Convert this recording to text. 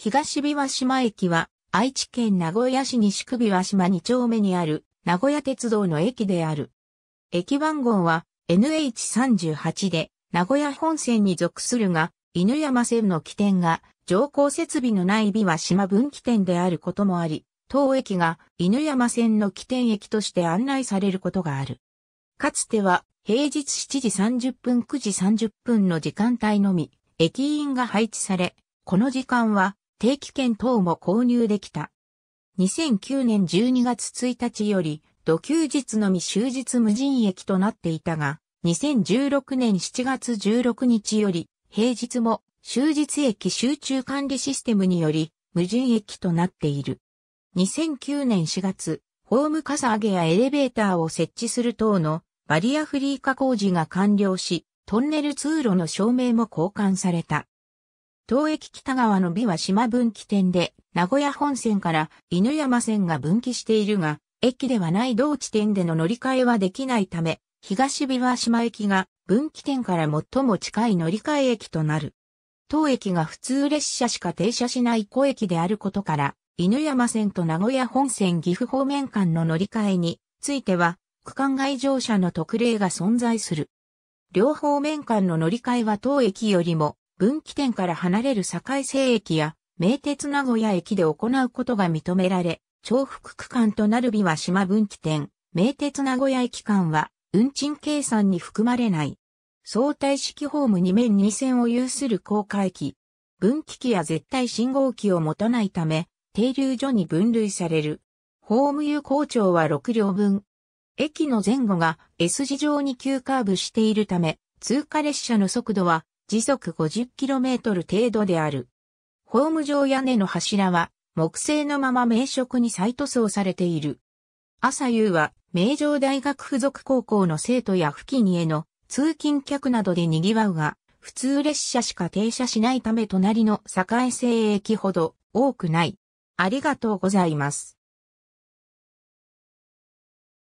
東美和島駅は、愛知県名古屋市西区美和島2丁目にある、名古屋鉄道の駅である。駅番号は NH38 で、名古屋本線に属するが、犬山線の起点が、乗降設備のない美和島分岐点であることもあり、当駅が犬山線の起点駅として案内されることがある。かつては、平日7時30分9時30分の時間帯のみ、駅員が配置され、この時間は定期券等も購入できた。2009年12月1日より、土休日のみ終日無人駅となっていたが、2016年7月16日より、平日も終日駅集中管理システムにより、無人駅となっている。2009年4月、ホームかさ上げやエレベーターを設置する等のバリアフリー化工事が完了し、トンネル通路の照明も交換された。東駅北側の美は島分岐点で、名古屋本線から犬山線が分岐しているが、駅ではない同地点での乗り換えはできないため、東美和島駅が分岐点から最も近い乗り換え駅となる。当駅が普通列車しか停車しない古駅であることから、犬山線と名古屋本線岐阜方面間の乗り換えについては、区間外乗車の特例が存在する。両方面間の乗り換えは当駅よりも分岐点から離れる堺西駅や名鉄名古屋駅で行うことが認められ、重複区間となる日は島分岐点、名鉄名古屋駅間は運賃計算に含まれない。相対式ホーム2面2線を有する高架駅。分岐器や絶対信号機を持たないため、停留所に分類される。ホーム有効長は6両分。駅の前後が S 字状に急カーブしているため、通過列車の速度は時速 50km 程度である。ホーム上屋根の柱は木製のまま名色に再塗装されている。朝夕は名城大学附属高校の生徒や付近への通勤客などで賑わうが、普通列車しか停車しないため隣の栄西駅ほど多くない。ありがとうございます。